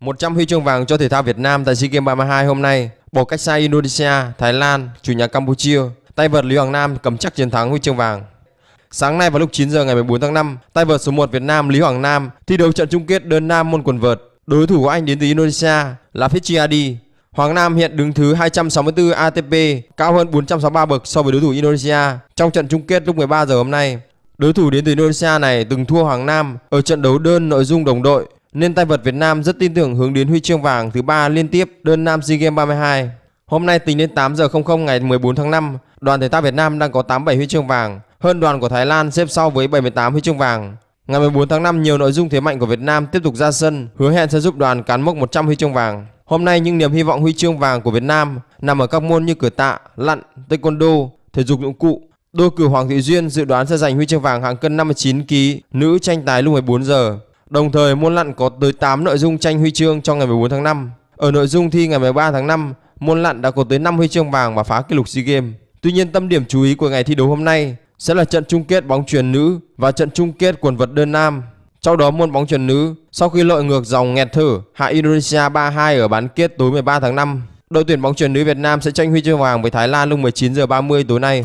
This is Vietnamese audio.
100 huy chương vàng cho thể thao Việt Nam tại SEA Games 32 hôm nay, bỏ cách xa Indonesia, Thái Lan, chủ nhà Campuchia, tay vợt Lý Hoàng Nam cầm chắc chiến thắng huy chương vàng. Sáng nay vào lúc 9 giờ ngày 14 tháng 5, tay vợt số 1 Việt Nam Lý Hoàng Nam thi đấu trận chung kết đơn nam môn quần vợt. Đối thủ của anh đến từ Indonesia là Fitriadi. Hoàng Nam hiện đứng thứ 264 ATP, cao hơn 463 bậc so với đối thủ Indonesia trong trận chung kết lúc 13 giờ hôm nay. Đối thủ đến từ Indonesia này từng thua Hoàng Nam ở trận đấu đơn nội dung đồng đội nên tay vợt Việt Nam rất tin tưởng hướng đến huy chương vàng thứ ba liên tiếp đơn nam SEA Games 32. Hôm nay tính đến 8 giờ 00 ngày 14 tháng 5, đoàn thể thao Việt Nam đang có 87 huy chương vàng, hơn đoàn của Thái Lan xếp sau với 78 huy chương vàng. Ngày 14 tháng 5, nhiều nội dung thế mạnh của Việt Nam tiếp tục ra sân, hứa hẹn sẽ giúp đoàn cán mốc 100 huy chương vàng. Hôm nay những niềm hy vọng huy chương vàng của Việt Nam nằm ở các môn như cử tạ, lặn, taekwondo, thể dục dụng cụ. Đôi cử Hoàng Thị Duyên dự đoán sẽ giành huy chương vàng hạng cân 59 kg nữ tranh tài lúc 14 giờ. Đồng thời môn lặn có tới 8 nội dung tranh huy chương trong ngày 14 tháng 5. Ở nội dung thi ngày 13 tháng 5, môn lặn đã có tới 5 huy chương vàng và phá kỷ lục SEA Games. Tuy nhiên tâm điểm chú ý của ngày thi đấu hôm nay sẽ là trận chung kết bóng truyền nữ và trận chung kết quần vợt đơn nam. Trong đó môn bóng truyền nữ, sau khi lội ngược dòng nghẹt thở hạ Indonesia 3-2 ở bán kết tối 13 tháng 5, đội tuyển bóng truyền nữ Việt Nam sẽ tranh huy chương vàng với Thái Lan lúc 19 giờ 30 tối nay.